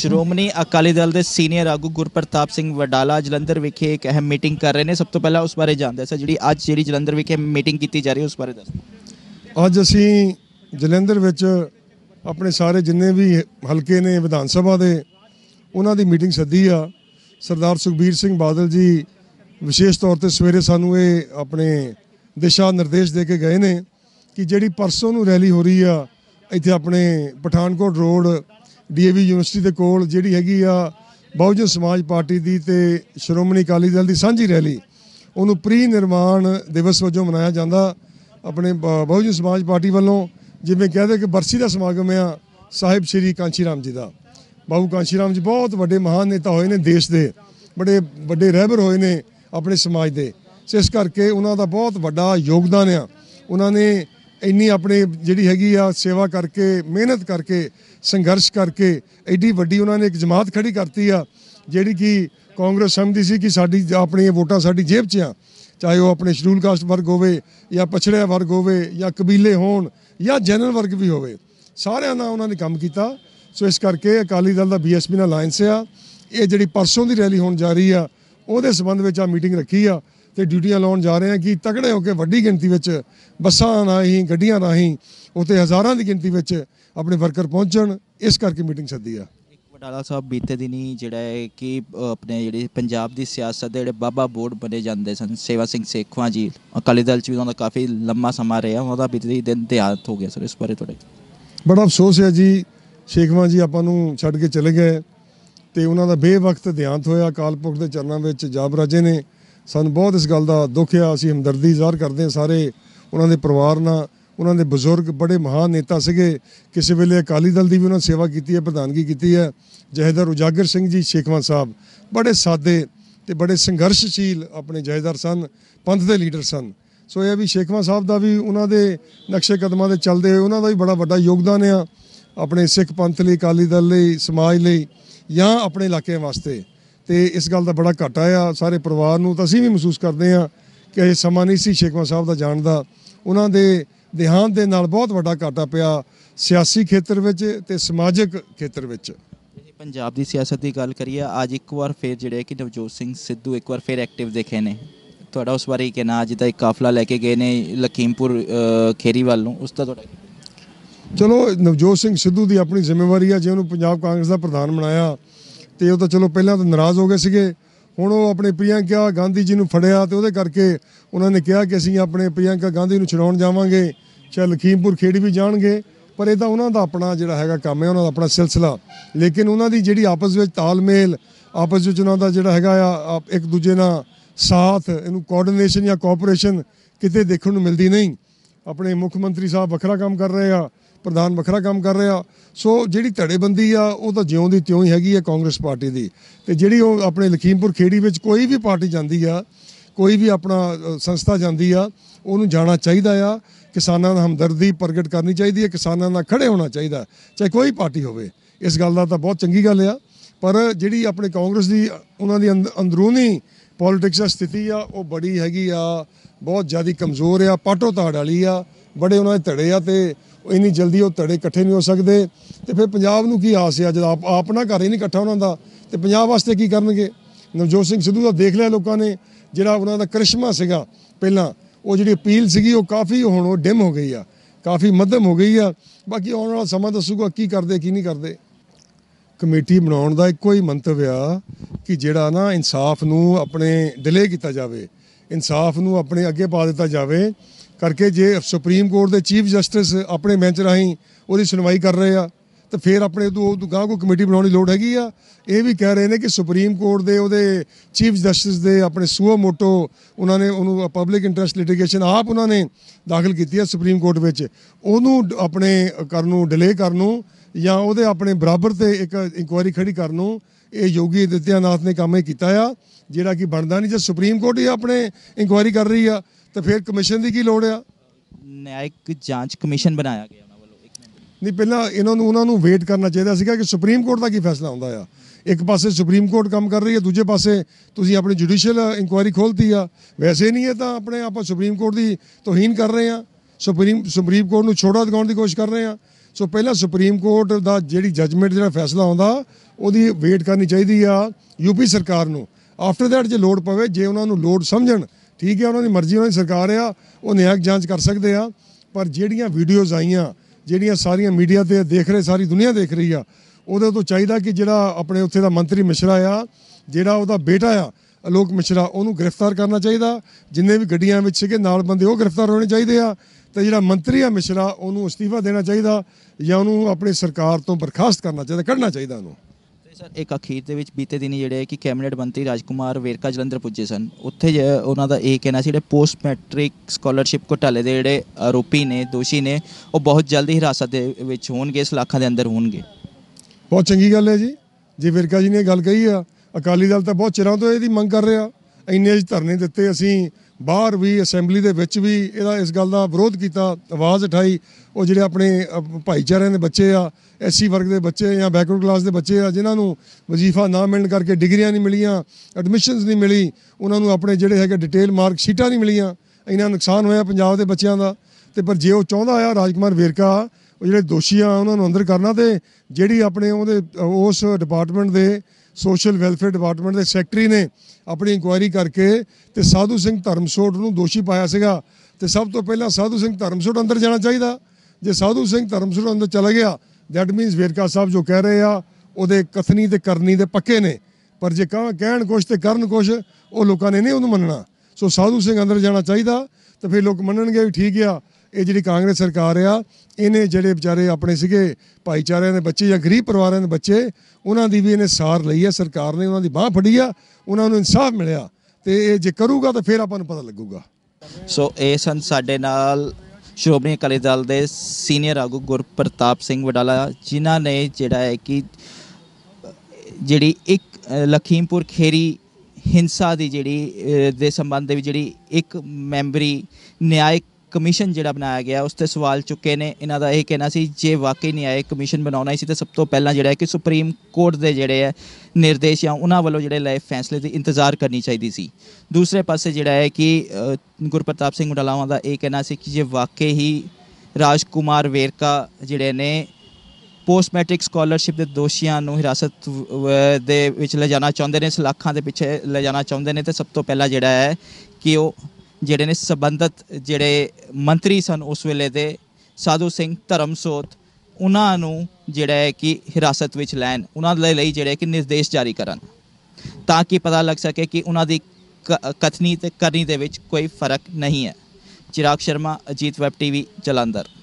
ਸ਼੍ਰੋਮਣੀ ਅਕਾਲੀ ਦਲ ਦੇ ਸੀਨੀਅਰ ਆਗੂ ਗੁਰਪ੍ਰਤਾਪ ਸਿੰਘ ਵਡਾਲਾ ਜਲੰਧਰ ਵਿਖੇ ਇੱਕ ਅਹਿਮ ਮੀਟਿੰਗ ਕਰ ਰਹੇ ਨੇ ਸਭ ਤੋਂ ਪਹਿਲਾਂ ਉਸ ਬਾਰੇ ਜਾਣਦੇ ਸਾਂ ਜਿਹੜੀ ਅੱਜ ਜਿਹੜੀ ਜਲੰਧਰ ਵਿਖੇ ਮੀਟਿੰਗ ਕੀਤੀ ਜਾ ਰਹੀ ਹੈ ਉਸ ਬਾਰੇ ਦੱਸੋ ਅੱਜ ਅਸੀਂ ਜਲੰਧਰ ਵਿੱਚ ਆਪਣੇ ਸਾਰੇ ਜਿੰਨੇ ਵੀ ਹਲਕੇ ਨੇ ਵਿਧਾਨ ਸਭਾ ਦੇ ਉਹਨਾਂ ਦੀ ਮੀਟਿੰਗ ਸੱਦੀ ਆ ਸਰਦਾਰ ਸੁਖਬੀਰ ਸਿੰਘ ਬਾਦਲ ਜੀ ਵਿਸ਼ੇਸ਼ ਤੌਰ ਤੇ ਸਵੇਰੇ ਸਾਨੂੰ ਇਹ ਆਪਣੇ ਦਿਸ਼ਾ ਨਿਰਦੇਸ਼ ਦੇ ਕੇ ਗਏ ਨੇ ਕਿ ਜਿਹੜੀ ਪਰਸੋਂ ਨੂੰ ਰੈਲੀ ਹੋ ਰਹੀ ਆ ਇੱਥੇ ਆਪਣੇ ਪਠਾਨਕੋਟ ਰੋਡ ਡੀਏਵੀ ਯੂਨੀਵਰਸਿਟੀ ਦੇ ਕੋਲ ਜਿਹੜੀ ਹੈਗੀ ਆ ਬਹੁਜਨ ਸਮਾਜ ਪਾਰਟੀ ਦੀ ਤੇ ਸ਼੍ਰੋਮਣੀ ਅਕਾਲੀ ਦਲ ਦੀ ਸਾਂਝੀ ਰੈਲੀ ਉਹਨੂੰ ਪ੍ਰੀ ਨਿਰਮਾਣ ਦਿਵਸ ਵਜੋਂ ਮਨਾਇਆ ਜਾਂਦਾ ਆਪਣੇ ਬਹੁਜਨ ਸਮਾਜ ਪਾਰਟੀ ਵੱਲੋਂ ਜਿਵੇਂ ਕਹਦੇ ਕਿ ਬਰਸੀ ਦਾ ਸਮਾਗਮ ਆ ਸਾਹਿਬ ਸ਼੍ਰੀ ਕਾਂਚੀ ਰਾਮ ਜੀ ਦਾ ਬਾਬੂ ਕਾਂਚੀ ਰਾਮ ਜੀ ਬਹੁਤ ਵੱਡੇ ਮਹਾਨ ਨੇਤਾ ਹੋਏ ਨੇ ਦੇਸ਼ ਦੇ ਬੜੇ ਵੱਡੇ ਰਹਿਬਰ ਹੋਏ ਨੇ ਆਪਣੇ ਸਮਾਜ ਦੇ ਇਸ ਕਰਕੇ ਉਹਨਾਂ ਦਾ ਬਹੁਤ ਵੱਡਾ ਯੋਗਦਾਨ ਆ ਉਹਨਾਂ ਨੇ ਇੰਨੀ ਆਪਣੇ ਜਿਹੜੀ ਹੈਗੀ ਆ ਸੇਵਾ ਕਰਕੇ ਮਿਹਨਤ ਕਰਕੇ ਸੰਘਰਸ਼ ਕਰਕੇ ਐਡੀ ਵੱਡੀ ਉਹਨਾਂ ਨੇ ਇੱਕ ਜਮਾਤ ਖੜੀ ਕਰਤੀ ਆ ਜਿਹੜੀ ਕਿ ਕਾਂਗਰਸ ਸਮਝਦੀ ਸੀ ਕਿ ਸਾਡੀ ਆਪਣੀਆਂ ਵੋਟਾਂ ਸਾਡੀ ਜੇਬ 'ਚ ਆ ਚਾਹੇ ਉਹ ਆਪਣੇ ਸ਼ਡਿਊਲ ਕਾਸਟ ਵਰਗ ਹੋਵੇ ਜਾਂ ਪਛੜਿਆ ਵਰਗ ਹੋਵੇ ਜਾਂ ਕਬੀਲੇ ਹੋਣ ਜਾਂ ਜਨਰਲ ਵਰਗ ਵੀ ਹੋਵੇ ਸਾਰਿਆਂ ਨਾਲ ਉਹਨਾਂ ਨੇ ਕੰਮ ਕੀਤਾ ਸੋ ਇਸ ਕਰਕੇ ਅਕਾਲੀ ਦਲ ਦਾ ਬੀਐਸਪੀ ਨਾਲ ਅਲਾਈਅੰਸ ਆ ਇਹ ਜਿਹੜੀ ਪਰਸੋਂ ਦੀ ਰੈਲੀ ਹੋਣ ਜਾ ਰਹੀ ਆ ਉਹਦੇ ਸਬੰਧ ਵਿੱਚ ਆ ਮੀਟਿੰਗ ਰੱਖੀ ਆ ਤੇ ਡਿਊਟੀਆਂ ਲਾਉਣ ਜਾ ਰਹੇ ਆ ਕਿ ਤਗੜੇ ਹੋ ਕੇ ਵੱਡੀ ਗਿਣਤੀ ਵਿੱਚ ਬੱਸਾਂ ਰਾਹੀਂ ਗੱਡੀਆਂ ਰਾਹੀਂ ਉਤੇ ਹਜ਼ਾਰਾਂ ਦੀ ਗਿਣਤੀ ਵਿੱਚ ਆਪਣੇ ਵਰਕਰ ਪਹੁੰਚਣ ਇਸ ਕਰਕੇ ਮੀਟਿੰਗ ਸੱਦੀ ਆ ਬਟਾਲਾ ਸਾਹਿਬ ਬੀਤੇ ਦਿਨੀ ਜਿਹੜਾ ਹੈ ਕਿ ਆਪਣੇ ਜਿਹੜੇ ਪੰਜਾਬ ਦੀ ਸਿਆਸਤ ਦੇ ਜਿਹੜੇ ਬਾਬਾ ਬੋਰਡ ਬਣੇ ਜਾਂਦੇ ਸਨ ਸੇਵਾ ਸਿੰਘ ਸੇਖਵਾ ਜੀ ਅਕਾਲੀ ਦਲ ਚ ਵੀ ਉਹਨਾਂ ਦਾ ਕਾਫੀ ਲੰਮਾ ਸਮਾਂ ਰਿਹਾ ਉਹਦਾ ਬੀਤੇ ਦਿਨ ਦਿਹਾਂਤ ਹੋ ਗਿਆ ਸਰ ਇਸ ਬਾਰੇ ਤੁਹਾਡੇ ਬੜਾ ਅਫਸੋਸ ਹੈ ਜੀ ਸੇਖਵਾ ਜੀ ਆਪਾਂ ਨੂੰ ਛੱਡ ਕੇ ਚਲੇ ਗਏ ਤੇ ਉਹਨਾਂ ਦਾ ਬੇਵਕਤ ਦਿਹਾਂਤ ਹੋਇਆ ਕਾਲਪੁਰਖ ਦੇ ਚਰਨਾਂ ਵਿੱਚ ਜਾਬ ਰਾਜੇ ਨੇ ਸਾਨੂੰ ਬਹੁਤ ਇਸ ਗੱਲ ਦਾ ਦੁੱਖ ਆ ਅਸੀਂ ਹਮਦਰਦੀ ਜ਼ਾਹਰ ਕਰਦੇ ਹਾਂ ਸਾਰੇ ਉਹਨਾਂ ਦੇ ਪਰਿਵਾਰ ਨਾਲ ਉਹਨਾਂ ਦੇ ਬਜ਼ੁਰਗ ਬੜੇ ਮਹਾਨ ਨੇਤਾ ਸੀਗੇ ਕਿਸੇ ਵੇਲੇ ਅਕਾਲੀ ਦਲ ਦੀ ਵੀ ਉਹਨਾਂ ਸੇਵਾ ਕੀਤੀ ਹੈ ਪ੍ਰਧਾਨਗੀ ਕੀਤੀ ਹੈ ਜਹੇਦਰ ਉਜਾਗਰ ਸਿੰਘ ਜੀ ਸ਼ੇਖਵਾਨ ਸਾਹਿਬ ਬੜੇ ਸਾਦੇ ਤੇ ਬੜੇ ਸੰਘਰਸ਼ਸ਼ੀਲ ਆਪਣੇ ਜਹੇਦਰ ਸਨ ਪੰਥ ਦੇ ਲੀਡਰ ਸਨ ਸੋ ਇਹ ਵੀ ਸ਼ੇਖਵਾਨ ਸਾਹਿਬ ਦਾ ਵੀ ਉਹਨਾਂ ਦੇ ਨਕਸ਼ੇ ਕਦਮਾਂ ਦੇ ਚੱਲਦੇ ਹੋਏ ਉਹਨਾਂ ਦਾ ਵੀ ਬੜਾ ਵੱਡਾ ਯੋਗਦਾਨ ਆ ਆਪਣੇ ਸਿੱਖ ਪੰਥ ਲਈ ਅਕਾਲੀ ਦਲ ਲਈ ਸਮਾਜ ਲਈ ਜਾਂ ਆਪਣੇ ਇਲਾਕੇ ਵਾਸਤੇ ਤੇ ਇਸ ਗੱਲ ਦਾ ਬੜਾ ਘਾਟਾ ਆ ਸਾਰੇ ਪਰਿਵਾਰ ਨੂੰ ਤਾਂ ਅਸੀਂ ਵੀ ਮਹਿਸੂਸ ਕਰਦੇ ਆ ਕਿ ਇਹ ਸਮਾਂ ਨਹੀਂ ਸੀ ਸ਼ੇਖਵਾ ਸਾਹਿਬ ਦਾ ਜਾਣ ਦਾ ਉਹਨਾਂ ਦੇ ਦੇਹਾਂਤ ਦੇ ਨਾਲ ਬਹੁਤ ਵੱਡਾ ਘਾਟਾ ਪਿਆ ਸਿਆਸੀ ਖੇਤਰ ਵਿੱਚ ਤੇ ਸਮਾਜਿਕ ਖੇਤਰ ਵਿੱਚ ਪੰਜਾਬ ਦੀ ਸਿਆਸਤ ਦੀ ਗੱਲ ਕਰੀਏ ਅੱਜ ਇੱਕ ਵਾਰ ਫੇਰ ਜਿਹੜੇ ਕਿ ਨਵਜੋਤ ਸਿੰਘ ਸਿੱਧੂ ਇੱਕ ਵਾਰ ਫੇਰ ਐਕਟਿਵ ਦਿਖੇ ਨੇ ਤੁਹਾਡਾ ਉਸ ਬਾਰੇ ਕਿ ਨਾ ਅੱਜ ਦਾ ਇੱਕ ਕਾਫਲਾ ਲੈ ਕੇ ਗਏ ਨੇ ਲਖੀਮਪੁਰ ਖੇਰੀ ਵੱਲ ਨੂੰ ਉਸ ਦਾ ਤੁਹਾਡਾ ਚਲੋ ਨਵਜੋਤ ਸਿੰਘ ਸਿੱਧੂ ਦੀ ਆਪਣੀ ਜ਼ਿੰਮੇਵਾਰੀ ਆ ਜੇ ਉਹਨੂੰ ਪੰਜਾਬ ਕਾਂਗਰਸ ਦਾ ਪ੍ਰਧਾਨ ਬਣਾਇਆ ਤੇ ਉਹ ਤਾਂ ਚਲੋ ਪਹਿਲਾਂ ਤਾਂ ਨਾਰਾਜ਼ ਹੋ ਗਏ ਸੀਗੇ ਹੁਣ ਉਹ ਆਪਣੇ ਪ੍ਰਿਯੰਕਾ ਗਾਂਧੀ ਜੀ ਨੂੰ ਫੜਿਆ ਤੇ ਉਹਦੇ ਕਰਕੇ ਉਹਨਾਂ ਨੇ ਕਿਹਾ ਕਿ ਅਸੀਂ ਆਪਣੇ ਪ੍ਰਿਯੰਕਾ ਗਾਂਧੀ ਨੂੰ ਛਡਾਉਣ ਜਾਵਾਂਗੇ ਚਾ ਲਖੀਮਪੁਰ ਖੇੜੀ ਵੀ ਜਾਣਗੇ ਪਰ ਇਹ ਤਾਂ ਉਹਨਾਂ ਦਾ ਆਪਣਾ ਜਿਹੜਾ ਹੈਗਾ ਕੰਮ ਹੈ ਉਹਨਾਂ ਦਾ ਆਪਣਾ ਸਿਲਸਿਲਾ ਲੇਕਿਨ ਉਹਨਾਂ ਦੀ ਜਿਹੜੀ ਆਪਸ ਵਿੱਚ ਤਾਲਮੇਲ ਆਪਸ ਵਿੱਚ ਉਹਨਾਂ ਦਾ ਜਿਹੜਾ ਹੈਗਾ ਆ ਇੱਕ ਦੂਜੇ ਨਾਲ ਸਾਥ ਇਹਨੂੰ ਕੋਆਰਡੀਨੇਸ਼ਨ ਜਾਂ ਕੋਆਪਰੇਸ਼ਨ ਕਿਤੇ ਦੇਖਣ ਨੂੰ ਮਿਲਦੀ ਨਹੀਂ ਆਪਣੇ ਮੁੱਖ ਮੰਤਰੀ ਸਾਹਿਬ ਵੱਖਰਾ ਕੰਮ ਕਰ ਰਹੇ ਆ ਪ੍ਰਧਾਨ ਵੱਖਰਾ ਕੰਮ ਕਰ ਰਿਹਾ ਸੋ ਜਿਹੜੀ ਧੜੇਬੰਦੀ ਆ ਉਹ ਤਾਂ ਜਿਉਂ ਦੀ ਤਿਉਂ ਹੀ ਹੈਗੀ ਹੈ ਕਾਂਗਰਸ ਪਾਰਟੀ ਦੀ ਤੇ ਜਿਹੜੀ ਉਹ ਆਪਣੇ ਲਖੀਮਪੁਰ ਖੇੜੀ ਵਿੱਚ ਕੋਈ ਵੀ ਪਾਰਟੀ ਜਾਂਦੀ ਆ ਕੋਈ ਵੀ ਆਪਣਾ ਸੰਸਥਾ ਜਾਂਦੀ ਆ ਉਹਨੂੰ ਜਾਣਾ ਚਾਹੀਦਾ ਆ ਕਿਸਾਨਾਂ ਦਾ ਹਮਦਰਦੀ ਪ੍ਰਗਟ ਕਰਨੀ ਚਾਹੀਦੀ ਹੈ ਕਿਸਾਨਾਂ ਦਾ ਖੜੇ ਹੋਣਾ ਚਾਹੀਦਾ ਚਾਹੇ ਕੋਈ ਪਾਰਟੀ ਹੋਵੇ ਇਸ ਗੱਲ ਦਾ ਤਾਂ ਬਹੁਤ ਚੰਗੀ ਗੱਲ ਆ ਪਰ ਜਿਹੜੀ ਆਪਣੇ ਕਾਂਗਰਸ ਦੀ ਉਹਨਾਂ ਦੀ ਅੰਦਰੂਨੀ ਪੋਲਿਟਿਕਸ ਦੀ ਸਥਿਤੀ ਆ ਉਹ ਬੜੀ ਹੈਗੀ ਆ ਬਹੁਤ ਜ਼ਿਆਦਾ ਕਮਜ਼ੋਰ ਆ ਪਾਟੋ ਤਾੜ ਵਾਲੀ ਆ ਬੜੇ ਉਹਨਾਂ ਦੇ ਧੜੇ ਆ ਤੇ ਇੰਨੀ ਜਲਦੀ ਉਹ ਧੜੇ ਇਕੱਠੇ ਨਹੀਂ ਹੋ ਸਕਦੇ ਤੇ ਫਿਰ ਪੰਜਾਬ ਨੂੰ ਕੀ ਆਸ ਹੈ ਜਦ ਆਪ ਆਪਣਾ ਘਰ ਹੀ ਨਹੀਂ ਇਕੱਠਾ ਉਹਨਾਂ ਦਾ ਤੇ ਪੰਜਾਬ ਵਾਸਤੇ ਕੀ ਕਰਨਗੇ ਨਵਜੋਤ ਸਿੰਘ ਸਿੱਧੂ ਦਾ ਦੇਖ ਲਿਆ ਲੋਕਾਂ ਨੇ ਜਿਹੜਾ ਉਹਨਾਂ ਦਾ ਕਰਿਸ਼ਮਾ ਸੀਗਾ ਪਹਿਲਾਂ ਉਹ ਜਿਹੜੀ ਅਪੀਲ ਸੀਗੀ ਉਹ ਕਾਫੀ ਹੁਣ ਉਹ ਡਿਮ ਹੋ ਗਈ ਆ ਕਾਫੀ ਮੱਧਮ ਹੋ ਗਈ ਆ ਬਾਕੀ ਆਉਣ ਵਾਲਾ ਸਮਾਂ ਦੱਸੂਗਾ ਕੀ ਕਰਦੇ ਕੀ ਨਹੀਂ ਕਰਦੇ ਕਮੇਟੀ ਬਣਾਉਣ ਦਾ ਇੱਕੋ ਹੀ ਮੰਤਵ ਆ ਕਿ ਜਿਹੜਾ ਨਾ ਇਨਸਾਫ ਨੂੰ ਆਪਣੇ ਡਿਲੇ ਕੀਤਾ ਜਾਵੇ ਇਨਸਾਫ ਨੂੰ ਆਪਣੇ ਅੱਗੇ ਪਾ ਦਿੱਤਾ ਜਾਵੇ ਕਰਕੇ ਜੇ ਸੁਪਰੀਮ ਕੋਰਟ ਦੇ ਚੀਫ ਜਸਟਿਸ ਆਪਣੇ ਬੈਂਚ ਰਾਹੀਂ ਉਹਦੀ ਸੁਣਵਾਈ ਕਰ ਰਹੇ ਆ ਤਾਂ ਫਿਰ ਆਪਣੇ ਉਹ ਦੁਗਾਹ ਕੋ ਕਮੇਟੀ ਬਣਾਉਣ ਦੀ ਲੋੜ ਹੈਗੀ ਆ ਇਹ ਵੀ ਕਹਿ ਰਹੇ ਨੇ ਕਿ ਸੁਪਰੀਮ ਕੋਰਟ ਦੇ ਉਹਦੇ ਚੀਫ ਜਸਟਿਸ ਦੇ ਆਪਣੇ ਸੂਆ ਮੋਟੋ ਉਹਨਾਂ ਨੇ ਉਹਨੂੰ ਪਬਲਿਕ ਇੰਟਰਸਟ ਲਿਟੀਗੇਸ਼ਨ ਆਪ ਉਹਨਾਂ ਨੇ ਦਾਖਲ ਕੀਤੀ ਆ ਸੁਪਰੀਮ ਕੋਰਟ ਵਿੱਚ ਉਹਨੂੰ ਆਪਣੇ ਕਰਨ ਨੂੰ ਡਿਲੇ ਕਰਨ ਨੂੰ ਜਾਂ ਉਹਦੇ ਆਪਣੇ ਬਰਾਬਰ ਤੇ ਇੱਕ ਇਨਕੁਆਇਰੀ ਖੜੀ ਕਰਨ ਨੂੰ ਇਹ ਯੋਗੀ ਦਿੱਤਿਆਨਾਥ ਨੇ ਕੰਮ ਇਹ ਕੀਤਾ ਆ ਜਿਹੜਾ ਕਿ ਬਣਦਾ ਨਹੀਂ ਜੇ ਸੁਪਰੀਮ ਕੋਰਟ ਹੀ ਆਪਣੇ ਇਨਕੁਆਇਰੀ ਕਰ ਰਹੀ ਆ ਤਾਂ ਫਿਰ ਕਮਿਸ਼ਨ ਦੀ ਕੀ ਲੋੜ ਆ ਨਿਆਇਕ ਜਾਂਚ ਕਮਿਸ਼ਨ ਬਣਾਇਆ ਗਿਆ ਉਹਨਾਂ ਵੱਲੋਂ ਇੱਕ ਮਿੰਟ ਨਹੀਂ ਪਹਿਲਾਂ ਇਹਨਾਂ ਨੂੰ ਉਹਨਾਂ ਨੂੰ ਵੇਟ ਕਰਨਾ ਚਾਹੀਦਾ ਸੀਗਾ ਕਿ ਸੁਪਰੀਮ ਕੋਰਟ ਦਾ ਕੀ ਫੈਸਲਾ ਆਉਂਦਾ ਆ ਇੱਕ ਪਾਸੇ ਸੁਪਰੀਮ ਕੋਰਟ ਕੰਮ ਕਰ ਰਹੀ ਹੈ ਦੂਜੇ ਪਾਸੇ ਤੁਸੀਂ ਆਪਣੀ ਜੁਡੀਸ਼ੀਅਲ ਇਨਕੁਆਇਰੀ ਖੋਲਤੀ ਆ ਵੈਸੇ ਨਹੀਂ ਇਹ ਤਾਂ ਆਪਣੇ ਆਪਾਂ ਸੁਪਰੀਮ ਕੋਰਟ ਦੀ ਤੋਹੀਨ ਕਰ ਰਹੇ ਆ ਸੁਪਰੀਮ ਸੁਪਰੀਮ ਕੋਰਟ ਨੂੰ ਛੋੜਾ ਦਿਖਾਉਣ ਦੀ ਕੋਸ਼ਿਸ਼ ਕਰ ਰਹੇ ਆ ਸੋ ਪਹਿਲਾਂ ਸੁਪਰੀਮ ਕੋਰਟ ਦਾ ਜਿਹੜੀ ਜੱਜਮੈਂਟ ਜਿਹੜਾ ਫੈਸਲਾ ਆਉਂਦਾ ਉਹਦੀ ਵੇਟ ਕਰਨੀ ਚਾਹੀਦੀ ਆ ਯੂਪੀ ਸਰਕਾਰ ਨੂੰ ਆਫਟਰ ਦੈਟ ਜੇ ਲੋਡ ਪਵੇ ਜੇ ਉਹਨਾਂ ਨੂੰ ਲੋਡ ਸਮਝਣ ਠੀਕ ਹੈ ਉਹਨਾਂ ਦੀ ਮਰਜ਼ੀ ਉਹਨਾਂ ਦੀ ਸਰਕਾਰ ਆ ਉਹ ਨਿਆਂਕ ਜਾਂਚ ਕਰ ਸਕਦੇ ਆ ਪਰ ਜਿਹੜੀਆਂ ਵੀਡੀਓਜ਼ ਆਈਆਂ ਜਿਹੜੀਆਂ ਸਾਰੀਆਂ ਮੀਡੀਆ ਤੇ ਦੇਖ ਰਹੇ ਸਾਰੀ ਦੁਨੀਆ ਦੇਖ ਰਹੀ ਆ ਉਹਦੇ ਤੋਂ ਚਾਹੀਦਾ ਕਿ ਜਿਹੜਾ ਆਪਣੇ ਉੱਥੇ ਦਾ ਮੰਤਰੀ ਮਿਸ਼ਰਾ ਆ ਜਿਹੜਾ ਉਹਦਾ ਬੇਟਾ ਆ ਅਲੋਕ ਮਿਸ਼ਰਾ ਉਹਨੂੰ ਗ੍ਰਿਫਤਾਰ ਕਰਨਾ ਚਾਹੀਦਾ ਜਿੰਨੇ ਵੀ ਗੱਡੀਆਂ ਵਿੱਚ ਸੀਗੇ ਨਾਲ ਬੰਦੇ ਉਹ ਗ੍ਰਿਫਤਾਰ ਹੋਣੇ ਚਾਹੀਦੇ ਆ ਤਾਂ ਜਿਹੜਾ ਮੰਤਰੀ ਆ ਮਿਸ਼ਰਾ ਉਹਨੂੰ ਅਸਤੀਫਾ ਦੇਣਾ ਚਾਹੀਦਾ ਜਾਂ ਉਹਨੂੰ ਆਪਣੀ ਸਰਕਾਰ ਤੋਂ ਬਰਖਾਸਤ ਕਰਨਾ ਚਾਹੀਦਾ ਕੱਢਣਾ ਚਾਹੀਦਾ ਉਹਨੂੰ ਸਰ ਇੱਕ ਅਖੀਰ ਦੇ ਵਿੱਚ ਬੀਤੇ ਦਿਨੀ ਜਿਹੜੇ ਕਿ ਕੈਬਨਿਟ ਮੰਤਰੀ ਰਾਜਕੁਮਾਰ ਵੇਰਕਾ ਜਲੰਧਰ ਪੁੱਜੇ ਸਨ ਉੱਥੇ ਉਹਨਾਂ ਦਾ ਇਹ ਕਹਿਣਾ ਸੀ ਜਿਹੜੇ ਪੋਸਟ ਮੈਟ੍ਰਿਕ ਸਕਾਲਰਸ਼ਿਪ ਘੋਟਾਲੇ ਦੇ ਜਿਹੜੇ ਆਰੋਪੀ ਨੇ ਦੋਸ਼ੀ ਨੇ ਉਹ ਬਹੁਤ ਜਲਦੀ ਹਿਰਾਸਤ ਦੇ ਵਿੱਚ ਹੋਣਗੇ ਸਲਾਖਾਂ ਦੇ ਅੰਦਰ ਹੋਣਗੇ ਬਹੁਤ ਚੰਗੀ ਗੱਲ ਹੈ ਜੀ ਜੇ ਵੇਰਕਾ ਜੀ ਨੇ ਗੱਲ ਕਹੀ ਆ ਅਕਾਲੀ ਦਲ ਤਾਂ ਬਹੁਤ ਚਿਰਾਂ ਤੋਂ ਇਹਦੀ ਮੰਗ ਕਰ ਰਿਹਾ ਇੰਨੇ ਧਰਨੇ ਦਿੱਤੇ ਅਸੀਂ ਬਾਹਰ ਵੀ ਅਸੈਂਬਲੀ ਦੇ ਵਿੱਚ ਵੀ ਇਹਦਾ ਇਸ ਗੱਲ ਦਾ ਵਿਰੋਧ ਕੀਤਾ ਆਵਾਜ਼ ਉਠਾਈ ਉਹ ਜਿਹੜੇ ਆਪਣੇ ਭਾਈਚਾਰਿਆਂ ਦੇ ਬੱਚੇ ਆ ਐਸਸੀ ਵਰਗ ਦੇ ਬੱਚੇ ਜਾਂ ਬੈਕਵਰਡ ਕਲਾਸ ਦੇ ਬੱਚੇ ਆ ਜਿਨ੍ਹਾਂ ਨੂੰ ਵਜ਼ੀਫਾ ਨਾ ਮਿਲਣ ਕਰਕੇ ਡਿਗਰੀਆਂ ਨਹੀਂ ਮਿਲੀਆਂ ਐਡਮਿਸ਼ਨਸ ਨਹੀਂ ਮਿਲੀ ਉਹਨਾਂ ਨੂੰ ਆਪਣੇ ਜਿਹੜੇ ਹੈਗੇ ਡਿਟੇਲ ਮਾਰਕ ਸ਼ੀਟਾਂ ਨਹੀਂ ਮਿਲੀਆਂ ਇਹਨਾਂ ਨੁਕਸਾਨ ਹੋਇਆ ਪੰਜਾਬ ਦੇ ਬੱਚਿਆਂ ਦਾ ਤੇ ਪਰ ਜੇ ਉਹ ਚਾਹੁੰਦਾ ਆ ਰਾਜਕੁਮਾਰ ਵੇਰਕਾ ਉਹ ਜਿਹੜੇ ਦੋਸ਼ੀ ਆ ਉਹਨਾਂ ਨੂੰ ਅੰਦਰ ਕਰਨਾ ਤੇ ਜਿਹੜੀ ਆਪਣੇ ਉਹਦੇ ਉਸ ਡਿਪਾਰਟਮੈਂਟ ਦੇ ਸੋਸ਼ਲ ਵੈਲਫੇਅਰ ਡਿਪਾਰਟਮੈਂਟ ਦੇ ਸੈਕਟਰੀ ਨੇ ਆਪਣੀ ਇਨਕੁਆਇਰੀ ਕਰਕੇ ਤੇ ਸਾਧੂ ਸਿੰਘ ਧਰਮਸੋਟ ਨੂੰ ਦੋਸ਼ੀ ਪਾਇਆ ਸੀਗਾ ਤੇ ਸਭ ਤੋਂ ਪਹਿਲਾਂ ਸਾਧੂ ਸਿੰਘ ਧਰਮਸੋਟ ਅੰਦਰ ਜਾਣਾ ਚਾਹੀਦਾ ਜੇ ਸਾਧੂ ਸਿੰਘ ਧਰਮਸੋਟ ਅੰਦਰ ਚਲਾ ਗਿਆ ਥੈਟ ਮੀਨਸ ਵੇਰਕਾ ਸਾਹਿਬ ਜੋ ਕਹਿ ਰਹੇ ਆ ਉਹਦੇ ਕਥਨੀ ਤੇ ਕਰਨੀ ਦੇ ਪੱਕੇ ਨੇ ਪਰ ਜੇ ਕਹਿਣ ਕੁਛ ਤੇ ਕਰਨ ਕੁਛ ਉਹ ਲੋਕਾਂ ਨੇ ਨਹੀਂ ਉਹਨੂੰ ਮੰਨਣਾ ਸੋ ਸਾਧੂ ਸਿੰਘ ਅੰਦਰ ਜਾਣਾ ਚਾਹੀਦਾ ਤੇ ਫਿਰ ਲੋਕ ਮੰਨਣਗੇ ਵੀ ਠੀਕ ਆ ਇਹ ਜਿਹੜੀ ਕਾਂਗਰਸ ਸਰਕਾਰ ਆ ਇਹਨੇ ਜਿਹੜੇ ਵਿਚਾਰੇ ਆਪਣੇ ਸੀਗੇ ਭਾਈਚਾਰਿਆਂ ਦੇ ਬੱਚੇ ਜਾਂ ਗਰੀਬ ਪਰਿਵਾਰਾਂ ਦੇ ਬੱਚੇ ਉਹਨਾਂ ਦੀ ਵੀ ਇਹਨੇ ਸਾਰ ਲਈ ਹੈ ਸਰਕਾਰ ਨੇ ਉਹਨਾਂ ਦੀ ਬਾਹ ਫੜੀ ਆ ਉਹਨਾਂ ਨੂੰ ਇਨਸਾਫ ਮਿਲਿਆ ਤੇ ਇਹ ਜੇ ਕਰੂਗਾ ਤਾਂ ਫਿਰ ਆਪਾਂ ਨੂੰ ਪਤਾ ਲੱਗੂਗਾ ਸੋ ਇਹ ਸਨ ਸਾਡੇ ਨਾਲ ਸ਼੍ਰੋਮਣੀ ਅਕਾਲੀ ਦਲ ਦੇ ਸੀਨੀਅਰ ਆਗੂ ਗੁਰਪ੍ਰਤਾਪ ਸਿੰਘ ਵਡਾਲਾ ਜਿਨ੍ਹਾਂ ਨੇ ਜਿਹੜਾ ਹੈ ਕਿ ਜਿਹੜੀ ਇੱਕ ਲਖੀਮਪੁਰ ਖੇਰੀ ਹਿੰਸਾ ਦੀ ਜਿਹੜੀ ਦੇ ਸੰਬੰਧ ਦੇ ਵਿੱਚ ਜਿਹੜੀ ਇੱਕ ਮੈਂਬਰੀ ਨਿਆਇਕ ਕਮਿਸ਼ਨ ਜਿਹੜਾ ਬਣਾਇਆ ਗਿਆ ਉਸ ਤੇ ਸਵਾਲ ਚੁੱਕੇ ਨੇ ਇਹਨਾਂ ਦਾ ਇਹ ਕਹਿਣਾ ਸੀ ਜੇ ਵਾਕਈ ਨਹੀਂ ਆਏ ਕਮਿਸ਼ਨ ਬਣਾਉਣਾ ਸੀ ਤਾਂ ਸਭ ਤੋਂ ਪਹਿਲਾਂ ਜਿਹੜਾ ਹੈ ਕਿ ਸੁਪਰੀਮ ਕੋਰਟ ਦੇ ਜਿਹੜੇ ਹੈ ਨਿਰਦੇਸ਼ ਜਾਂ ਉਹਨਾਂ ਵੱਲੋਂ ਜਿਹੜੇ ਲਏ ਫੈਸਲੇ ਦੀ ਇੰਤਜ਼ਾਰ ਕਰਨੀ ਚਾਹੀਦੀ ਸੀ ਦੂਸਰੇ ਪਾਸੇ ਜਿਹੜਾ ਹੈ ਕਿ ਗੁਰਪ੍ਰਤਾਪ ਸਿੰਘ ਉਡਾਲਾਵਾਂ ਦਾ ਇਹ ਕਹਿਣਾ ਸੀ ਕਿ ਜੇ ਵਾਕਈ ਹੀ ਰਾਜਕੁਮਾਰ ਵੇਰਕਾ ਜਿਹੜੇ ਨੇ ਪੋਸਟ ਮੈਟ੍ਰਿਕ ਸਕਾਲਰਸ਼ਿਪ ਦੇ ਦੋਸ਼ੀਆਂ ਨੂੰ ਹਿਰਾਸਤ ਦੇ ਵਿੱਚ ਲੈ ਜਾਣਾ ਚਾਹੁੰਦੇ ਨੇ ਸਲਾਖਾਂ ਦੇ ਪਿੱਛੇ ਲੈ ਜਾਣਾ ਚਾਹੁੰਦੇ ਨੇ ਤੇ ਸਭ ਤੋਂ ਪਹਿਲਾਂ ਜਿਹੜਾ ਹੈ ਕਿ ਉਹ ਜਿਹੜੇ ਨੇ ਸਬੰਧਤ ਜਿਹੜੇ ਮੰਤਰੀ ਸਨ ਉਸ ਵੇਲੇ ਦੇ ਸਾਧੂ ਸਿੰਘ ਧਰਮਸੋਤ ਉਹਨਾਂ ਨੂੰ ਜਿਹੜਾ ਹੈ ਕਿ ਹਿਰਾਸਤ ਵਿੱਚ ਲੈਣ ਉਹਨਾਂ ਦੇ ਲਈ ਜਿਹੜੇ ਕਿ ਨਿਰਦੇਸ਼ ਜਾਰੀ ਕਰਨ ਤਾਂ ਕਿ ਪਤਾ ਲੱਗ ਸਕੇ ਕਿ ਉਹਨਾਂ ਦੀ ਕਥਨੀ ਤੇ ਕਰਨੀ ਦੇ ਵਿੱਚ ਕੋਈ ਫਰਕ ਨਹੀਂ ਹੈ ਚਿਰਾਗ ਸ਼ਰਮਾ ਅਜੀਤ ਵੈਬ ਟੀਵੀ ਜਲੰਧਰ